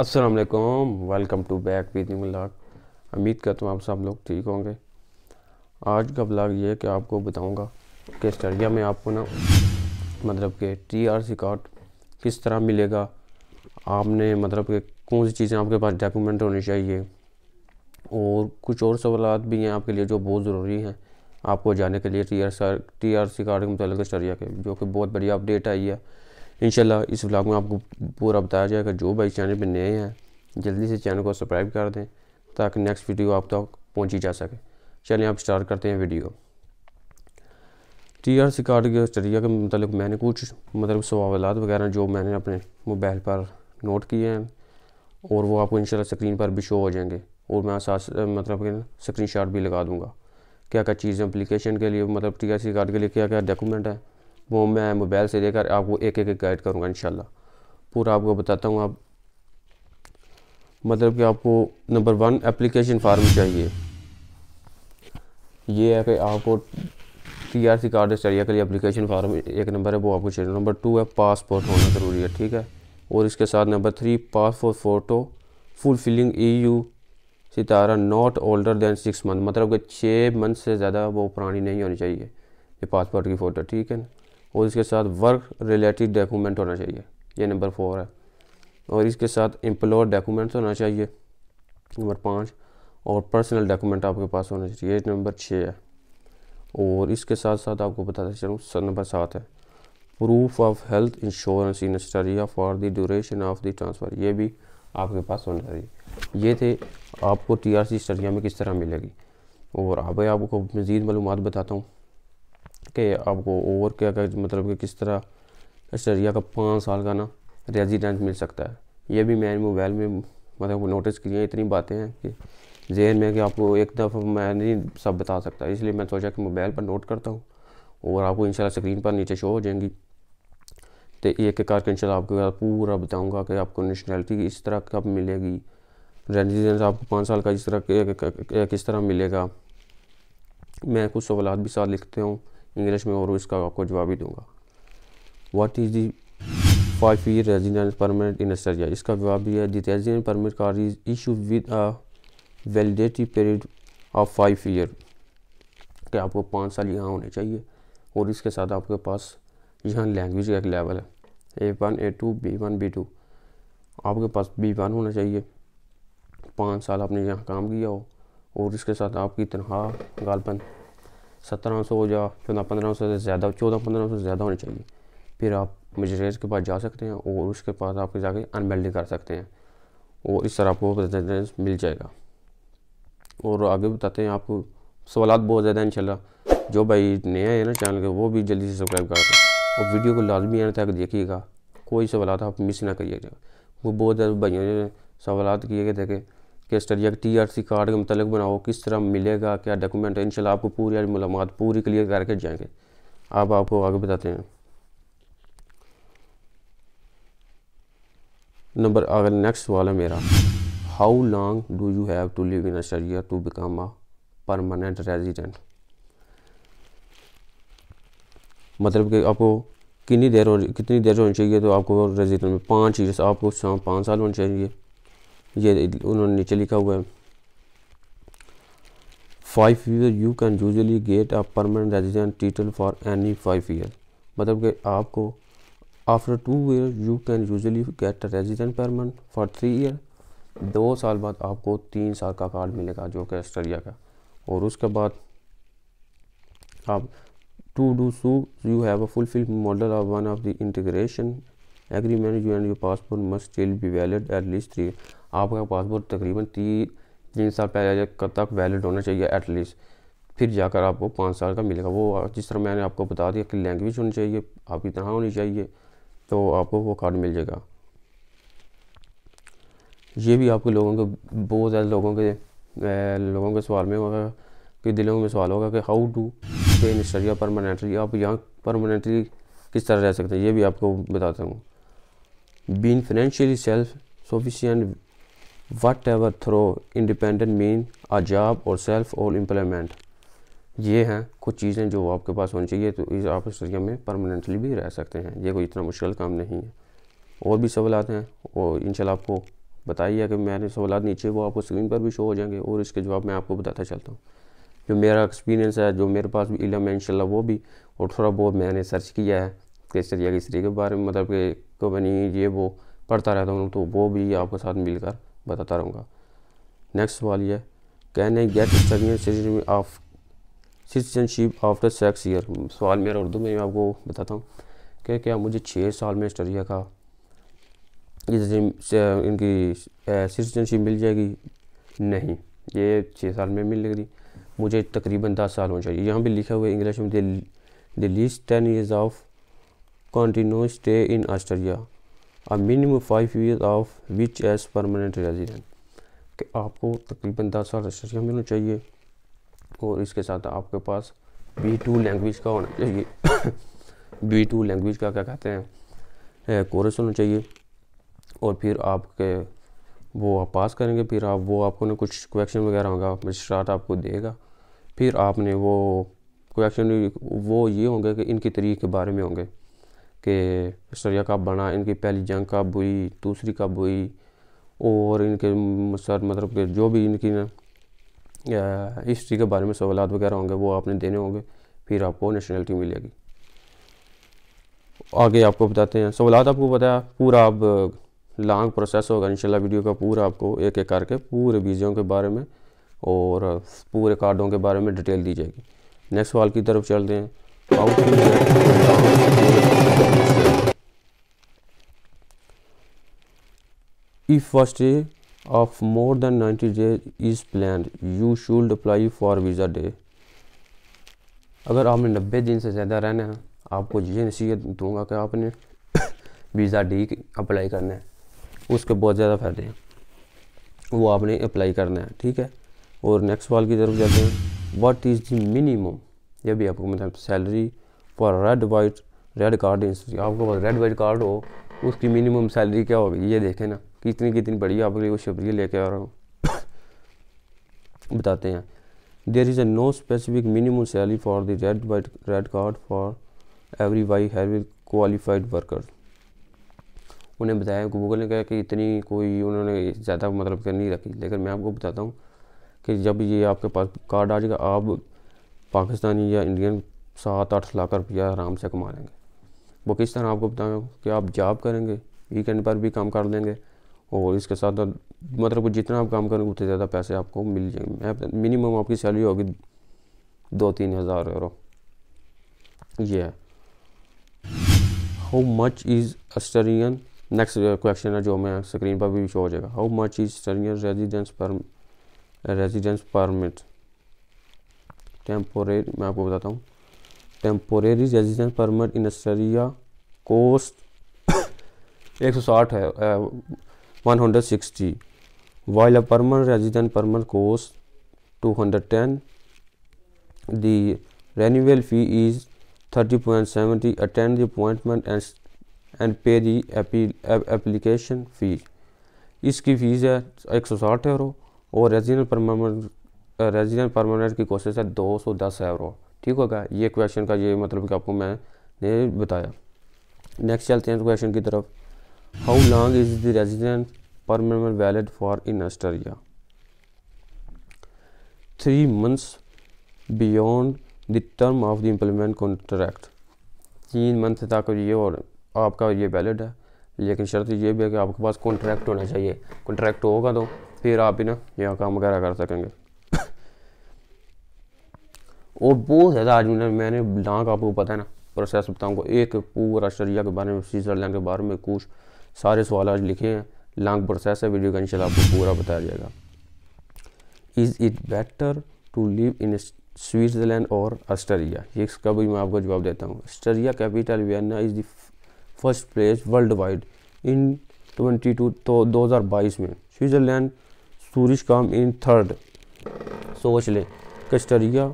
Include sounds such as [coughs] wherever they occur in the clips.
Aslam welcome to back with new blog उम्मीद करता हूँ आप सब लोग ठीक होंगे आज का ब्लाग ये है कि आपको बताऊँगा कि स्टडिया में आपको ना मतलब के टी आर सी कार्ड किस तरह मिलेगा आपने मतलब कि कौन सी चीज़ें आपके पास डॉक्यूमेंट होने चाहिए और कुछ और सवाल भी हैं आपके लिए जो बहुत ज़रूरी हैं आपको जाने के लिए T R T R C card के मुतल स्टडिया के जो कि बहुत बढ़िया अपडेट आई है इन इस व्लॉग में आपको पूरा बताया जाएगा जो भाई चैनल पर नए हैं जल्दी से चैनल को सब्सक्राइब कर दें ताकि नेक्स्ट वीडियो आप तक पहुँची जा सके चलिए आप स्टार्ट करते हैं video T R C card के स्टडिया के मतलब मैंने कुछ मतलब सवाल वगैरह जो मैंने अपने मोबाइल पर नोट किए हैं और वो आपको इंशाल्लाह स्क्रीन पर भी शो हो जाएंगे और मैं साथ मतलब स्क्रीन शॉट भी लगा दूँगा क्या क्या चीज़ें अप्लीकेशन के लिए मतलब टी आर सी कार्ड के लिए क्या क्या डॉक्यूमेंट है वो मैं मोबाइल से लेकर आपको एक एक गाइड करूँगा इन पूरा आपको बताता हूँ आप मतलब कि आपको नंबर वन एप्लीकेशन फार्म चाहिए ये है कि आपको T R C card Australia के लिए एप्लीकेशन फार्म एक नंबर है वो आपको चाहिए नंबर टू है पासपोर्ट होना ज़रूरी है ठीक है और इसके साथ number three passport photo full filling E U सितारा not older than six month मतलब कि छः मंथ से ज़्यादा वो पुरानी नहीं होनी चाहिए ये पासपोर्ट की फ़ोटो ठीक है ना और इसके साथ वर्क रिलेटेड डॉक्यूमेंट होना चाहिए ये नंबर फोर है और इसके साथ एम्प्लॉयर डॉक्यूमेंट्स होना चाहिए नंबर पाँच और पर्सनल डॉक्यूमेंट आपके पास होना चाहिए ये नंबर छः है और इसके साथ साथ आपको बताता चलूँ नंबर सात है proof of health insurance in Austria for the duration of the transfer ये भी आपके पास होना चाहिए ये थे आपको टी आर सी स्टडिया में किस तरह मिलेगी और अब आपको मज़ीद मालूम बताता हूँ कि आपको और क्या क्या मतलब कि किस तरह ऑस्ट्रेलिया का पाँच साल का ना रेजिडेंस मिल सकता है ये भी मैंने मोबाइल में मतलब नोटिस किए हैं इतनी बातें हैं कि जहन में कि आपको एक दफ़ा मैं नहीं सब बता सकता इसलिए मैं सोचा कि मोबाइल पर नोट करता हूँ और आपको इंशाल्लाह स्क्रीन पर नीचे शो हो जाएंगी तो एक एक करके इंशाल्लाह आपको पूरा बताऊँगा कि आपको नेशनैलिटी इस तरह कब मिलेगी रेजिडेंस आपको पाँच साल का इस तरह किस तरह मिलेगा मैं कुछ सवाल भी साथ लिखते हूँ इंग्लिश में और इसका आपको जवाब ही दूंगा what is the five year residence permanent in Australia इसका जवाब भी है the resident permit card is issue with a validity period of five year कि आपको पाँच साल यहाँ होने चाहिए और इसके साथ आपके पास यहाँ लैंग्वेज का एक लेवल है A one A two B one B two आपके पास बी वन होना चाहिए पाँच साल आपने यहाँ काम किया हो और इसके साथ आपकी तनख्वाह गालपन सत्रह सौ या चौदह पंद्रह सौ से ज़्यादा चौदह पंद्रह सौ से ज़्यादा होनी चाहिए फिर आप मजिस्ट्रेट के पास जा सकते हैं और उसके पास आप जाके अनबेल्डिंग कर सकते हैं और इस तरह आपको रेजिडेंस मिल जाएगा और आगे बताते हैं आपको सवाल बहुत ज़्यादा हैं इनशाला जो भाई नया है ना चैनल के वो भी जल्दी से सब्सक्राइब कर दें और वीडियो को लाजमी आने तक देखिएगा कोई सवाल आप मिस ना करिएगा वो बहुत ज़्यादा भाइयों ने सवाल किए गए थे कि के स्टडी या टी आर सी कार्ड के मतलब बनाओ किस तरह मिलेगा क्या डॉक्यूमेंट है इनशाला आपको पूरी आज मुलाकात पूरी क्लियर करके जाएंगे आप आपको आगे बताते हैं नंबर अगर नेक्स्ट सवाल है मेरा how long do you have to live in Australia to become a permanent resident मतलब कि आपको कितनी देर हो कितनी देर होनी चाहिए तो आपको रेजिडेंट में पाँच ईयर्स आपको पाँच साल होने चाहिए ये उन्होंने नीचे लिखा हुआ है five year you can usually get a permanent resident title for any five year मतलब कि आपको after two year you can usually get a resident permanent for three year दो साल बाद आपको तीन साल का कार्ड मिलेगा जो कि ऑस्ट्रेलिया का और उसके बाद आप to do so you have a fulfil model of one of the integration agreement you and your passport must still be valid at least three आपका पासपोर्ट तकरीबन तीन तीन साल पहले तक वैलिड होना चाहिए एटलीस्ट फिर जाकर आपको पाँच साल का मिलेगा वो जिस तरह मैंने आपको बता दिया कि लैंग्वेज होनी चाहिए आपकी तरह होनी चाहिए तो आपको वो कार्ड मिल जाएगा ये भी आपके लोगों के बहुत ज़्यादा लोगों के लोगों के सवाल में होगा कि दिलों में सवाल होगा कि how to stay in permanently आप यहाँ परमानेंटली किस तरह रह सकते हैं ये भी आपको बताता हूँ been financially self sufficient what ever through independent mean a job और सेल्फ और एम्प्लॉयमेंट ये हैं कुछ चीज़ें जो आपके पास होनी चाहिए तो इस आप इस तरीके में परमानेंटली भी रह सकते हैं ये कोई इतना मुश्किल काम नहीं है और भी सवाल आते हैं और इन आपको बताइए कि मैंने सवाल नीचे वो आपको स्क्रीन पर भी शो हो जाएंगे और इसके जवाब मैं आपको बताता चलता हूँ जो मेरा एक्सपीरियंस है जो मेरे पास भी इलम है इनशाला वो भी और थोड़ा बहुत मैंने सर्च किया है किस तरह किस तरीके के बारे में मतलब कि नहीं ये वो पढ़ता रहता हूँ तो वो भी आपके साथ मिलकर बताता रहूँगा नेक्स्ट सवाल यह can I get of citizenship after six year सवाल मेरा उर्दू में मैं आपको बताता हूँ कि क्या मुझे छः साल में स्टरिया का इनकी सिटीजनशिप मिल जाएगी नहीं ये छः साल में मिल रही मुझे तकरीबन दस साल होना चाहिए यहाँ भी लिखा हुआ है इंग्लिश में दिल्ली ten years of continue stay in Australia a minimum five year of which as permanent resident कि आपको तकरीबन दस साल रजिस्ट्रेशन मिलना चाहिए और इसके साथ आपके पास बी टू लैंग्वेज का होना चाहिए बी टू लैंग्वेज का क्या कहते हैं कोर्स होना चाहिए और फिर आपके वो आप पास करेंगे फिर आप वो आपको ना कुछ क्वेश्चन वगैरह होगा मजिस्ट्रेट आपको देगा फिर आपने वो क्वेश्चन वो ये होंगे कि इनकी तरीक के बारे में होंगे कि सरया कब बना इनकी पहली जंग कब हुई दूसरी कब हुई और इनके सर मतलब कि जो भी इनकी हिस्ट्री के बारे में सवाल वगैरह होंगे वो आपने देने होंगे फिर आपको नेशनलिटी मिलेगी आगे आपको बताते हैं सवाल आपको बताया पूरा आप लॉन्ग प्रोसेस होगा इंशाल्लाह वीडियो का पूरा आपको एक एक करके पूरे वीज़ों के बारे में और पूरे कार्डों के बारे में डिटेल दी जाएगी नेक्स्ट सवाल की तरफ चलते हैं if first day of more than 90 days is planned you should apply for visa day अगर आपने 90 दिन से ज़्यादा रहना है आपको ये नसीहत दूंगा कि आपने वीज़ा डी अप्लाई करना है उसके बहुत ज़्यादा फ़ायदे हैं वो आपने अप्लाई करना है ठीक है और नेक्स्ट सवाल की तरफ जाते हैं व्हाट इज़ द मिनिमम ये भी आपको मतलब salary for red white red card आपके पास रेड वाइट कार्ड हो उसकी मिनिमम सैलरी क्या होगी ये देखें ना कि इतनी कितनी बड़ी आपके लिए वो शबरिया लेके आ रहा हूँ बताते हैं there is a no specific minimum salary for the red white red card for every why heavy qualified worker उन्हें बताया गूगल ने कहा कि इतनी कोई उन्होंने ज़्यादा मतलब कर नहीं रखी लेकिन मैं आपको बताता हूँ कि जब ये आपके पास कार्ड आ जाएगा आप पाकिस्तानी या इंडियन सात आठ लाख रुपया आराम से कमा लेंगे वो किस तरह आपको बताऊँ कि आप जॉब करेंगे वीकेंड पर भी काम कर लेंगे और इसके साथ साथ मतलब जितना आप काम करेंगे उतने ज़्यादा पैसे आपको मिल जाएंगे मिनिमम आपकी सैलरी होगी दो तीन हज़ार यूरो ये है how much is Austrian next question है जो मैं स्क्रीन पर भी शो हो जाएगा how much is Austrian residence पर रेजिडेंस परमिट टेम्पोरेरी मैं आपको बताता हूँ temporary residence permit in Austria cost एक सौ साठ है 160 while a permanent resident permanent course 210 the renewal fee is 30.70 attend the appointment and and pay the application fee इसकी फ़ीस है एक सौ साठ यूरो और रेजिडेंट परमानेंट रेजिडेंट परमानेंट की कोशिश है दो सौ दस यूरो ठीक होगा ये क्वेश्चन का ये मतलब कि आपको मैंने बताया नेक्स्ट चलते हैं क्वेश्चन की तरफ How long is the resident permanent valid for in Australia? Three months beyond the term of the employment contract. तीन मंथ तक ये और आपका ये वैलिड है लेकिन शर्त ये भी है कि आपके पास कॉन्ट्रैक्ट होना चाहिए कॉन्ट्रैक्ट होगा तो फिर आप ही ना यहाँ काम वगैरह कर सकेंगे और बहुत ज़्यादा आज मैंने मैंने लाख आपको पता है ना प्रोसेस बताऊँगा एक पूरा शरिया के बारे में स्विट्ज़रलैंड के बारे में कुछ सारे सवाल आज लिखे हैं लॉन्ग प्रोसेस है वीडियो का इंशाल्लाह आपको पूरा बताया जाएगा is it better to live in Switzerland और ऑस्ट्रेलिया ये इसका भी मैं आपको जवाब देता हूँ Australia capital Vienna is the first place world wide in twenty two तो दो हज़ार बाईस में स्विट्ज़रलैंड सूरिश काम इन थर्ड सोच लें कस्टरिया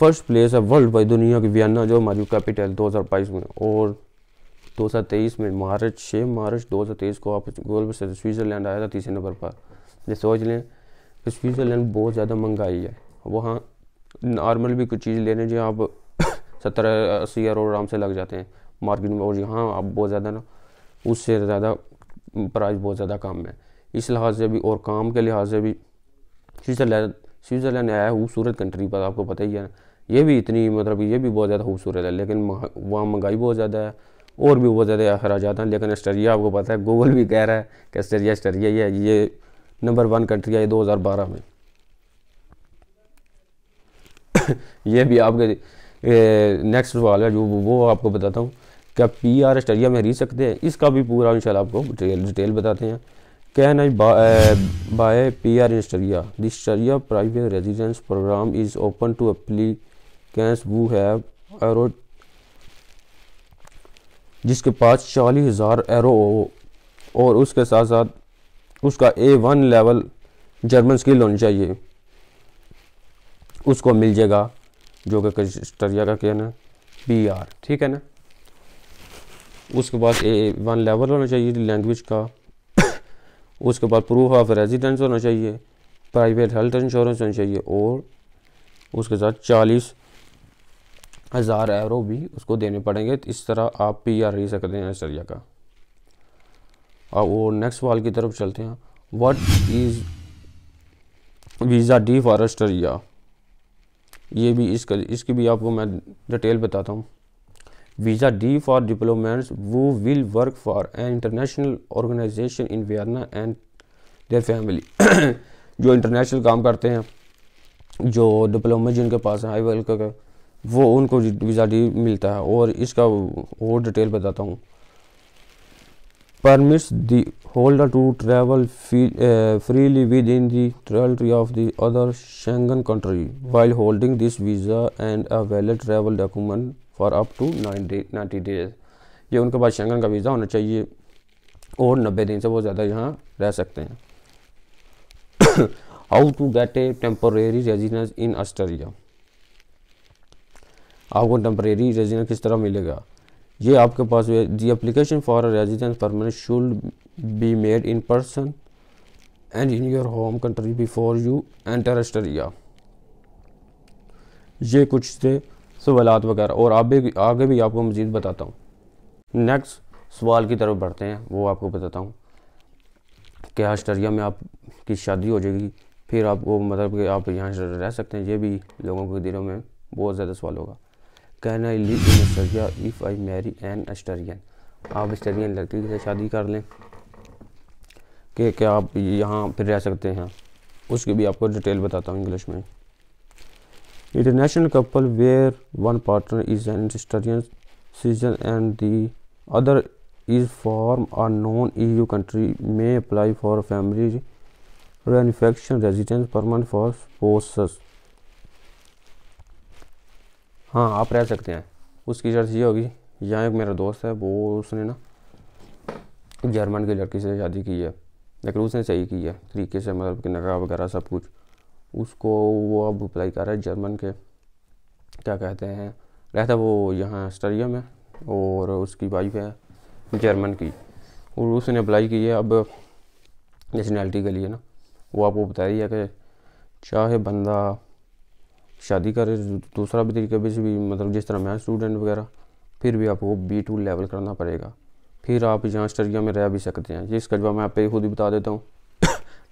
फर्स्ट प्लेस है वर्ल्ड वाइड दुनिया की वियना जो हमारी कैपिटल दो हज़ार बाईस में और 2023 में मार्च छः मार्च 2023 को आप गोल पर स्विट्ज़रलैंड आया था तीसरे नंबर पर ये सोच लें कि स्विट्ज़रलैंड बहुत ज़्यादा महंगाई है वहाँ नॉर्मल भी कुछ चीज़ लेने जो आप [coughs] सत्तर अस्सी करोड़ आराम से लग जाते हैं मार्केट में और यहाँ आप बहुत ज़्यादा ना उससे ज़्यादा प्राइस बहुत ज़्यादा कम है इस लिहाज से भी और काम के लिहाज से भी स्विट्ज़रलैंड स्विट्ज़रलैंड आया है खूबसूरत कंट्री पर आपको पता ही है ये भी इतनी मतलब ये भी बहुत ज़्यादा खूबसूरत है लेकिन वहाँ महंगाई बहुत ज़्यादा है और भी बहुत ज़्यादा अखराज हैं लेकिन ऑस्ट्रेलिया आपको पता है गूगल भी कह रहा है कि ऑस्ट्रेलिया ऑस्ट्रेलिया ही है ये नंबर वन कंट्री है दो हज़ार बारह में [coughs] ये भी आपके नेक्स्ट सवाल है जो वो आपको बताता हूँ क्या पी आर ऑस्ट्रेलिया में रह सकते हैं इसका भी पूरा इन आपको डिटेल बताते हैं can I buy P R Australia the private residence program is open to cans वो हैव जिसके पास चालीस हज़ार एरो और उसके साथ साथ उसका A one level German skill होनी चाहिए उसको मिल जाएगा जो कि कस्टरिया का कहना बी आर ठीक है ना उसके पास ए वन लेवल होना चाहिए लैंग्वेज का [coughs] उसके बाद प्रूफ ऑफ रेजिडेंस होना चाहिए प्राइवेट हेल्थ इंश्योरेंस होना चाहिए और उसके साथ चालीस हज़ार एरो भी उसको देने पड़ेंगे तो इस तरह आप पी आर ही सकते हैं नजरिया का अब वो नेक्स्ट वाल की तरफ चलते हैं what is visa D for Austria ये भी इसका इसकी भी आपको मैं डिटेल बताता हूँ वीज़ा डी फॉर डिप्लोमेंट्स वो will work for an international organisation in Vienna and their family जो इंटरनेशनल काम करते हैं जो डिप्लोमा जिनके पास हैं हाई का वो उनको वीज़ा डी मिलता है और इसका और डिटेल बताता हूँ permits the holder to travel freely within the territory of the other Schengen country while holding this visa and a valid travel document for up to nine ninety days ये उनके पास Schengen का visa होना चाहिए और नब्बे दिन से वो ज़्यादा यहाँ रह सकते हैं how to get a temporary residence in Australia आपको टम्प्रेरी रेजिडेंस किस तरह मिलेगा ये आपके पास the application for residence permanent should be made in person and in your home country before you enter Australia ये कुछ थे सवालत वगैरह और आगे आगे भी आपको मज़ीद बताता हूँ नेक्स्ट सवाल की तरफ बढ़ते हैं वो आपको बताता हूँ कि ऑस्ट्रेलिया में आपकी शादी हो जाएगी फिर आपको मतलब कि आप यहाँ रह सकते हैं ये भी लोगों के दिलों में बहुत ज़्यादा सवाल होगा can I live in Austria if I marry an Austrian आप अस्टरियन लड़की से शादी कर लें कि क्या आप यहाँ फिर रह सकते हैं उसकी भी आपको डिटेल बताता हूँ इंग्लिश में international couple where one partner is an Austrian citizen and other is is from non E U country में apply for family reunification residence permanent for spouse हाँ आप रह सकते हैं उसकी शर्त ये होगी यहाँ एक मेरा दोस्त है वो उसने ना जर्मन की लड़की से शादी की है लेकिन उसने सही की है तरीके से मतलब कि नकाब वगैरह सब कुछ उसको वो अब अप्लाई कर रहा है जर्मन के क्या कहते हैं रहता वो यहाँ स्टरिया में और उसकी वाइफ है जर्मन की और उसने अप्लाई की है अब नेशनैलिटी के लिए ना वो आपको बता रही है कि चाहे बंदा शादी का दूसरा भी तरीका भी मतलब जिस तरह मैं स्टूडेंट वगैरह फिर भी आपको बी टू लेवल करना पड़ेगा फिर आप यहाँ स्टरिया में रह भी सकते हैं ये इसका जवाब मैं आप ही खुद ही बता देता हूँ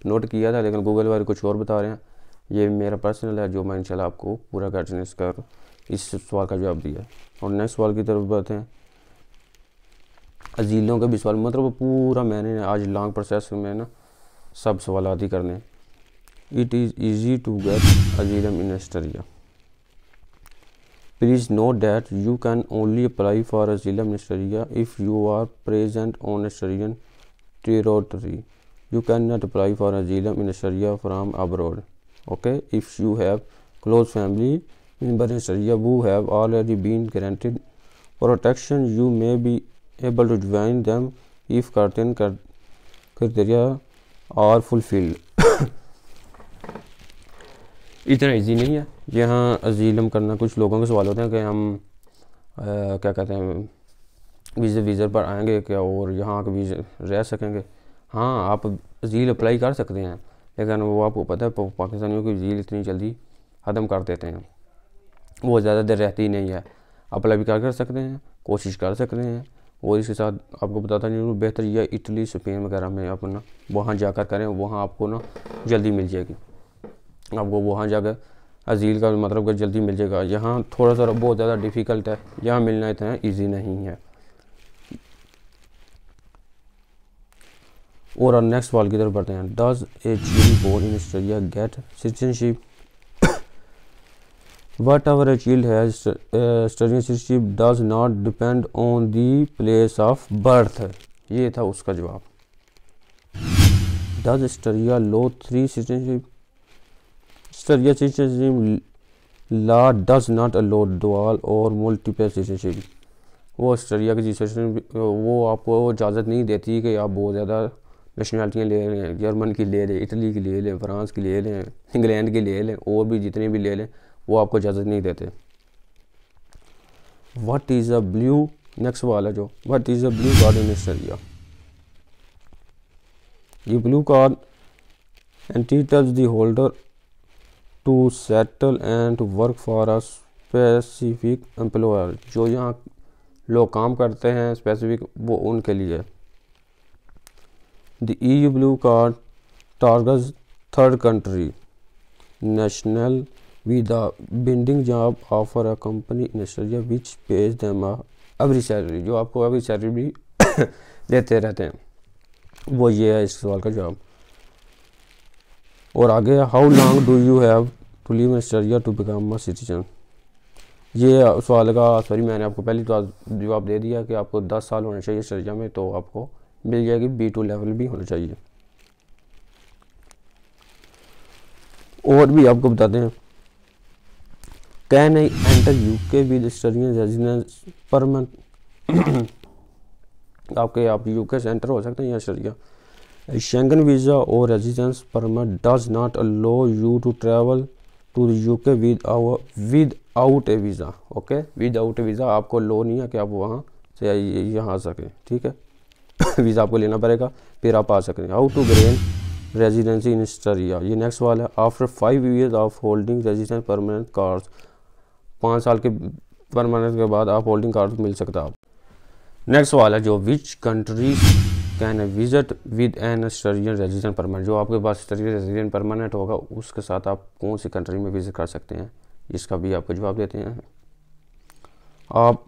नोट [coughs] किया था लेकिन गूगल वाले कुछ और बता रहे हैं ये मेरा पर्सनल है जो मैं इंशाल्लाह आपको पूरा करने इसका इस सवाल का जवाब दिया और नेक्स्ट सवाल की तरफ बढ़ते हैं अजीलों का भी सवाल मतलब पूरा मैंने आज लॉन्ग प्रोसेस में ना सब सवाल आदि करने it is easy to get asylum in Australia. Please note that you can only apply for asylum in Australia if you are present on Australian territory. You cannot apply for asylum in Australia from abroad. Okay, if you have close family members in Australia who have already been granted protection, you may be able to join them if certain criteria are fulfilled. [coughs] इतना easy नहीं है यहाँ अजीलम करना कुछ लोगों के सवाल होते हैं कि हम आ, क्या कहते हैं वीज़े वीज़र पर आएंगे क्या और यहाँ आके वीज़े रह सकेंगे हाँ आप अजील अप्लाई कर सकते हैं लेकिन वो आपको पता है पाकिस्तानियों की अजील इतनी जल्दी ख़त्म कर देते हैं वो ज़्यादा देर रहती नहीं है अप्लाई भी कर सकते हैं कोशिश कर सकते हैं और इसके साथ आपको बताता नहीं बेहतर यह इटली स्पेन वगैरह में अपना वहाँ जाकर करें वहाँ आपको ना जल्दी मिल जाएगी आपको वहाँ जाकर अजील का मतलब कि जल्दी मिल जाएगा यहाँ थोड़ा सा बहुत ज़्यादा डिफ़िकल्ट है यहाँ मिलना इतना ईजी नहीं है और अब नेक्स्ट सवाल की तरफ बढ़ते हैं does a child born in Australia get citizenship what our a child has citizenship does not depend on the place of birth ये था उसका जवाब does Australia low three citizenship Serious relationship ला डज नॉट अलो dual और multiple relationship. वो Australia की registration वो आपको इजाज़त नहीं देती कि आप बहुत ज़्यादा नेशनलिटियाँ ले लें जर्मन की ले लें इटली की ले लें फ्रांस की ले लें इंग्लैंड की ले लें और भी जितने भी ले लें वो आपको इजाज़त नहीं देते what is a blue next वाला जो what is a blue card in Australia ये blue card entitles the holder to settle and work for a specific employer जो यहाँ लोग काम करते हैं specific वो उनके लिए the EU blue card targets third country national with the binding job offer a company in Australia which pays them a every salary जो आपको every salary भी देते रहते हैं वो ये है इस सवाल का जवाब और आगे how long do you have to live Australia to become a citizen ये सवाल का सॉरी मैंने आपको पहली तो जवाब दे दिया कि आपको 10 साल होना चाहिए ऑस्ट्रेलिया में तो आपको मिल जाएगी बी टू लेवल भी होना चाहिए और भी आपको बताते हैं can I enter U K with Australian residence per month आपके आप यूके से एंटर हो सकते हैं या Australia A Schengen visa or residence permit does not allow you to travel to the UK without without a visa. Okay, without a visa आपको लो नहीं है कि आप वहाँ से यहाँ आ सकें ठीक है वीज़ा [coughs] आपको लेना पड़ेगा फिर आप आ सकते हैं how to grain residency in Austria ये नेक्स्ट वाला है after five years of holding residence permanent card पाँच साल के परमानेंट के बाद आप होल्डिंग कार्ड मिल सकता आप नेक्स्ट वाला जो which country can visit with an Austrian resident permanent जो आपके पास स्टरियन रेजिडेंट परमानेंट होगा उसके साथ आप कौन सी कंट्री में विज़िट कर सकते हैं इसका भी आपको जवाब देते हैं आप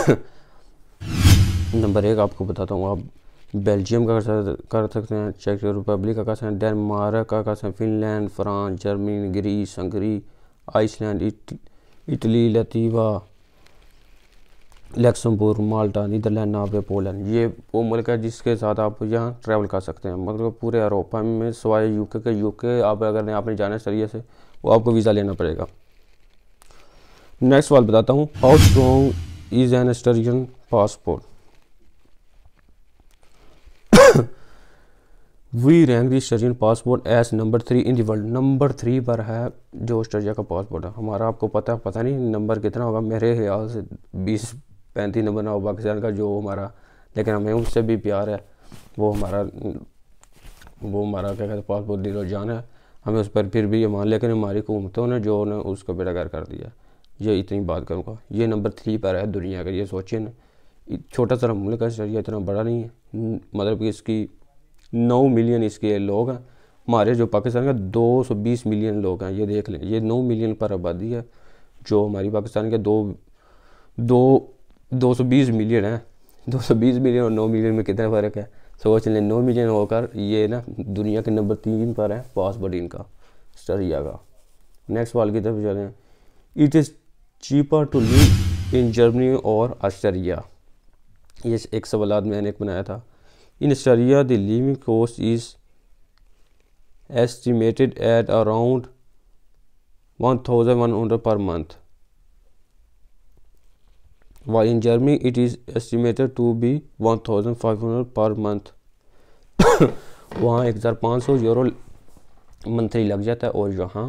[coughs] नंबर एक आपको बताता हूँ आप बेल्जियम का कर सकते हैं चेक रिपब्लिक का कर सकते हैं डेनमार्क का कर सकते हैं Finland France Germany Greece Hungary Iceland Italy Latvia Luxembourg Malta Netherland Norway Poland ये वो मुल्क है जिसके साथ आप यहाँ ट्रैवल कर सकते हैं मतलब पूरे यूरोपा में सवाए यूके के यूके आप अगर आपने जाना चाहिए से वो आपको वीज़ा लेना पड़ेगा नेक्स्ट सवाल बताता हूँ how strong is an Austrian passport we rank the passport as number three in the world number three पर है जो ऑस्ट्रेलिया का पासपोर्ट है हमारा आपको पता पता नहीं नंबर कितना होगा मेरे ख्याल से बीस पैंतीस नंबर ना हो पाकिस्तान का जो हमारा लेकिन हमें उससे भी प्यार है वो हमारा वो हमारा क्या कहते हैं पासपोर्ट और जान है हमें उस पर फिर भी ये मान लेकिन हमारी हुकूमतों ने जो उन्हें उसको गर कर दिया ये इतनी बात करूँगा ये नंबर थ्री पर है दुनिया का ये सोचिए ना छोटा सा मुल्क है शरिया इतना बड़ा नहीं है मतलब कि इसकी नौ मिलियन इसके लोग हैं हमारे जो पाकिस्तान का 220 मिलियन लोग हैं ये देख लें ये नौ मिलियन पर आबादी है जो हमारी पाकिस्तान के दो दो 220 मिलियन है 220 मिलियन और 9 मिलियन में कितना फ़र्क है सोच लें 9 मिलियन होकर ये ना दुनिया के नंबर तीन पर है पासवर्ड इनका स्टरिया का नेक्स्ट सवाल की तरफ चलें it is cheaper to live in Germany और आस्ट्रिया ये एक सवाल मैंने एक बनाया था in Austria the living cost is estimated at around one thousand one hundred per month while in Germany it is estimated to be 1500 per month [coughs] वहाँ एक हज़ार पाँच सौ यूरो मंथली लग जाता है और यहाँ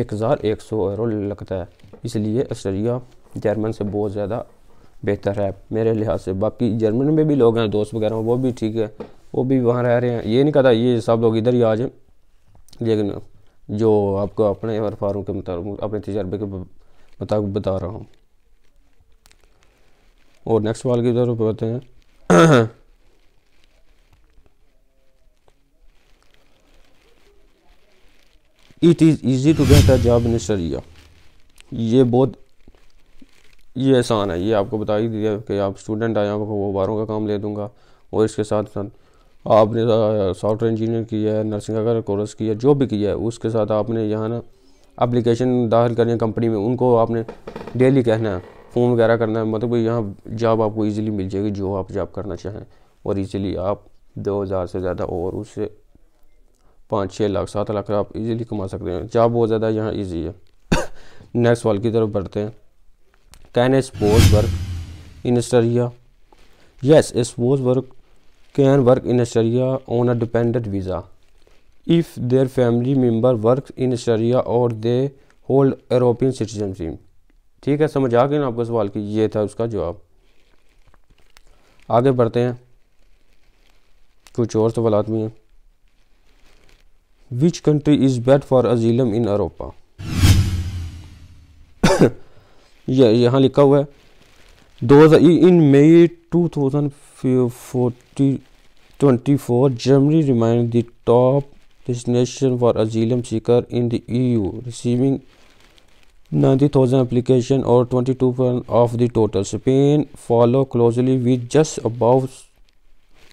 एक हज़ार एक सौ यूरो लगता है इसलिए ऑस्ट्रेलिया जर्मन से बहुत ज़्यादा बेहतर है मेरे लिहाज से बाकी जर्मन में भी लोग हैं दोस्त वगैरह वो भी ठीक है वो भी वहाँ रह रहे हैं ये नहीं कहता ये सब लोग इधर ही आ जाए लेकिन जो आपको अपने और के मुताबिक अपने तजर्बे के मुताबिक बता रहा हूँ और नेक्स्ट सवाल की तरफ बढ़ते हैं it is easy to get a job in Austria ये बहुत ये आसान है ये आपको बता ही दिया कि आप स्टूडेंट आए आपको वो बारों का काम ले दूंगा और इसके साथ साथ आपने सॉफ्टवेयर इंजीनियर किया है नर्सिंग का कोर्स किया जो भी किया है उसके साथ आपने यहाँ ना अप्लीकेशन दाखिल है कंपनी में उनको आपने डेली कहना है फ़ोन वगैरह करना है मतलब यहाँ जॉब आपको इजीली मिल जाएगी जो आप जॉब करना चाहें और इजीली आप दो हज़ार से ज़्यादा और उससे पाँच छः लाख सात लाख आप इजीली कमा सकते हैं जॉब बहुत ज़्यादा यहाँ इजी है नेक्स्ट [coughs] वाल की तरफ बढ़ते हैं can a sports work in Austria yes as sports work can work in Austria on a dependent visa if their family member work in Austria और दे होल्ड एरोपियन सिटीजनशिप ठीक है समझ आ गए ना आपको सवाल की ये था उसका जवाब आगे बढ़ते हैं कुछ और सवाल आदमी हैं which country is best for asylum in Europe यह यहाँ लिखा हुआ है दो in May two thousand forty twenty four Germany remained the top destination for asylum seeker in the EU, e receiving ninety thousand और twenty two 22% of the total Spain follow closely with just about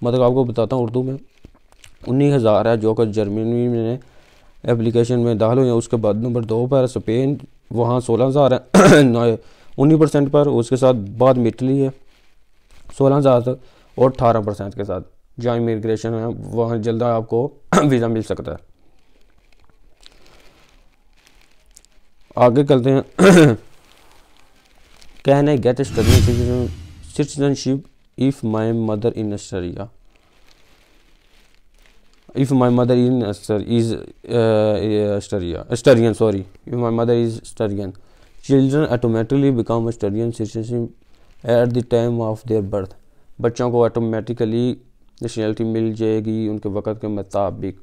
मतलब आपको बताता हूँ उर्दू में उन्नीस हज़ार है जो कि जर्मनी में एप्लीकेशन में दाखिल हुई उसके बाद नंबर दो पर स्पेन वहाँ सोलह हज़ार है [coughs] उन्नीस परसेंट पर उसके साथ बाद में इटली है सोलह हज़ार और अठारह परसेंट के साथ जो इमिग्रेशन है वहाँ जल्द आपको वीज़ा [coughs] मिल सकता है आगे चलते हैं [coughs] कहने get study citizenship if my mother in Austria if my mother in is Austria Austrian sorry if my mother is Austrian children automatically become Austrian citizenship at the time of their birth बच्चों को automatically nationality मिल जाएगी उनके वक़्त के मुताबिक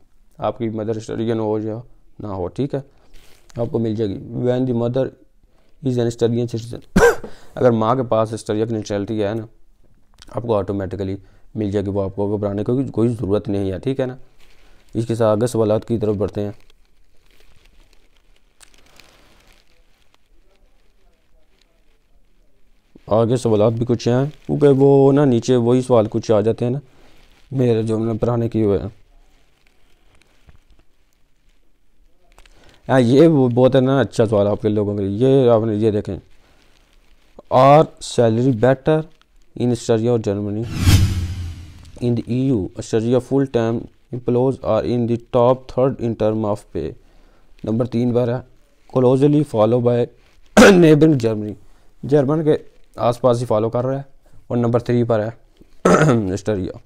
आपकी mother अस्टरियन हो या ना हो ठीक है आपको मिल जाएगी when the mother is an Austrian citizen अगर माँ के पास स्टरियन नेशनलिटी है ना आपको ऑटोमेटिकली मिल जाएगी वो आपको घबराने की कोई ज़रूरत नहीं है ठीक है ना इसके साथ आगे सवाल की तरफ बढ़ते हैं आगे सवाल भी कुछ हैं क्योंकि वो ना नीचे वही सवाल कुछ आ जाते हैं ना मेरे जो पढ़ाने पुराने किए हुए हैं हाँ ये बहुत है ना अच्छा सवाल आपके लोगों के लिए ये आपने ये देखें are salary better in Australia और Germany in the EU Australia full time employees are in the top third in term of pay number तीन बार है closely follow by neighbouring Germany German के आसपास ही फॉलो कर रहा है और नंबर थ्री पर है Australia [coughs]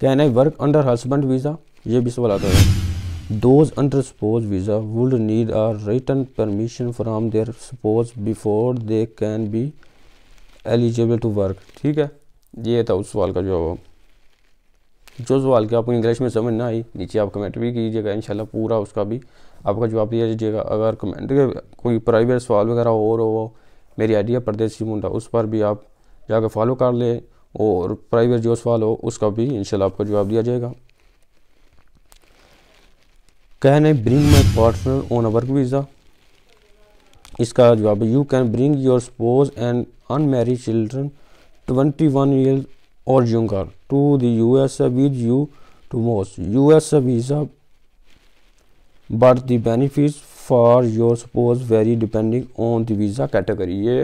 can I work under husband visa ये भी सवाल आता है those under spouse visa would need are return permission from their spouse before they can be eligible to work ठीक है ये था उस सवाल का जवाब जो सवाल के आपको इंग्लिश में समझ ना आई नीचे आप कमेंट भी कीजिएगा इंशाल्लाह पूरा उसका भी आपका जवाब दिया दीजिएगा अगर कमेंट कोई प्राइवेट सवाल वगैरह और हो मेरी आइडिया परदेसी मुंडा उस पर भी आप जाकर फॉलो कर लें और प्राइवेट जो सवाल हो उसका भी इन आपको जवाब दिया जाएगा can I bring my partner on a work visa इसका जवाब you can bring your spouse and unmarried children twenty one year और younger to the U S with you to most U S visa but the for your spouse vary depending on the visa category ये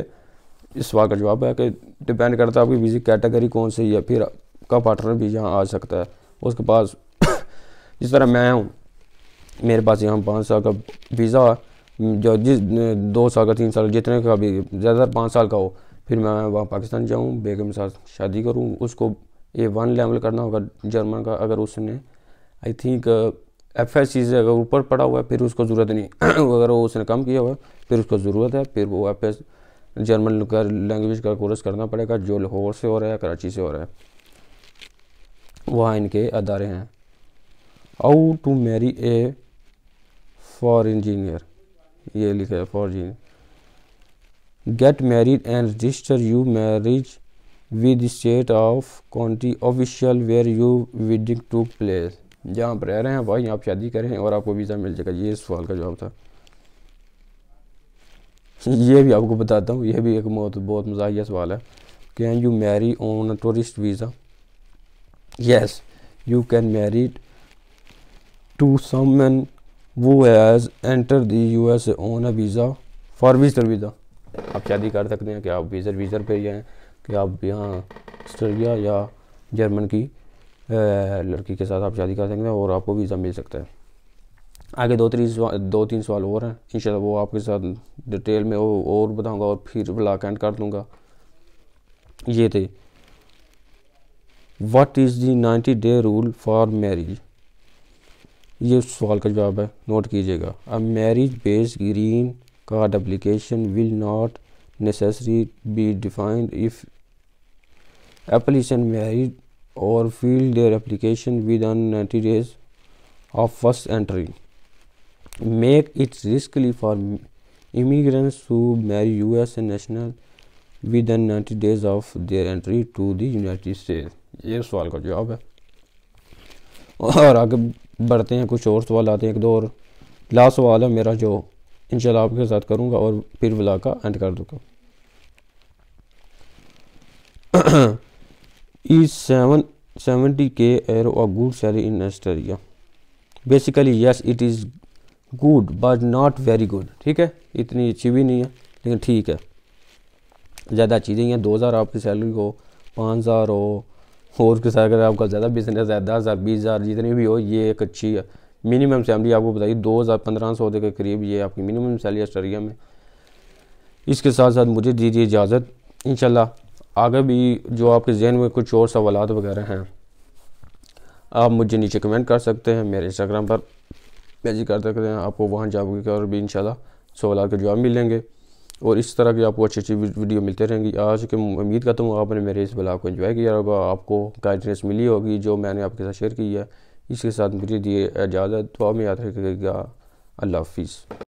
इस सवाल का जवाब है कि depend करता है आपकी वीजी कैटेगरी कौन सी है फिर का पार्टनर भी यहाँ आ सकता है उसके पास [coughs] जिस तरह मैं हूँ मेरे पास यहाँ पाँच साल का वीज़ा जो जिस दो साल का तीन साल जितने का भी ज़्यादातर पाँच साल का हो फिर मैं वहाँ पाकिस्तान जाऊँ बेगम के साथ शादी करूँ उसको ए वन लेवल करना होगा जर्मन का अगर उसने I think F S C से अगर ऊपर पड़ा हुआ है फिर उसको ज़रूरत नहीं [coughs] अगर वो उसने कम किया हुआ है फिर उसको ज़रूरत है फिर वो एफ एस जर्मन लैंग्वेज का कोर्स करना पड़ेगा जो लाहौर से हो रहा है कराची से हो रहा है वहाँ इनके अदारे हैं how to marry a foreigner ये लिखा है foreigner get married and register you marriage with state of county official where you wedding to place जहाँ आप रह रहे हैं वहीं आप शादी करें और आपको वीज़ा मिल जाएगा ये सवाल का जवाब था ये भी आपको बताता हूँ यह भी एक बहुत बहुत मजाहिया सवाल है can you marry on tourist visa yes you can marry to someone who has enter the U S on a visa for visa visa आप शादी कर सकते हैं कि आप विज़र वीज़र पे ही हैं कि आप यहाँ ऑस्ट्रेलिया या जर्मन की लड़की के साथ आप शादी कर सकते हैं और आपको वीज़ा मिल सकता है आगे दो तीन दो तीन सवाल और हैं इन वो आपके साथ डिटेल में और बताऊँगा और फिर ब्लॉक एंड कर दूँगा ये थे what is the ninety day rule for marriage ये उस सवाल का जवाब है नोट कीजिएगा a marriage based green card application will not necessary be defined if applicant marriage और filed their application within ninety days of first entry make it risky for immigrants as marry U.S. national within 90 days of their entry to the United States. ये सवाल का जवाब है और आगे बढ़ते हैं कुछ और सवाल आते हैं एक दो और लास्ट सवाल है मेरा जो इंशाल्लाह आपके साथ करूँगा और फिर वला का एंड कर दूँगा इज सेवन सेवेंटी के एरो a good salary in Australia basically yes it is good but not very good ठीक है इतनी अच्छी भी नहीं है लेकिन ठीक है ज़्यादा अच्छी नहीं है दो हज़ार आपकी सैलरी हो पाँच हज़ार हो और उसके साथ अगर आपका ज़्यादा बिजनेस है दस हज़ार बीस हज़ार जितनी भी हो ये एक अच्छी है मिनिमम सैलरी आपको बताइए दो हज़ार पंद्रह सौ के करीब ये आपकी मिनिमम सैलरी ऑस्ट्रेलिया में इसके साथ साथ मुझे दीजिए इजाज़त इन आगे भी जो आपके जहन में कुछ और सवाल वगैरह हैं आप मुझे नीचे कमेंट कर सकते हैं मेरे इंस्टाग्राम पर मैजिक करते करते हैं आपको वहाँ जाकर और भी इन सवाल के जवाब मिलेंगे और इस तरह की आपको अच्छी अच्छी वीडियो मिलते रहेंगी आज के उम्मीद करता हूँ आपने मेरे इस ब्लॉग को एंजॉय किया होगा आपको गाइडेंस मिली होगी जो मैंने आपके साथ शेयर की है इसके साथ मुझे दिए इजाज़त दुआ में याद रखिएगा अल्लाह हाफिज़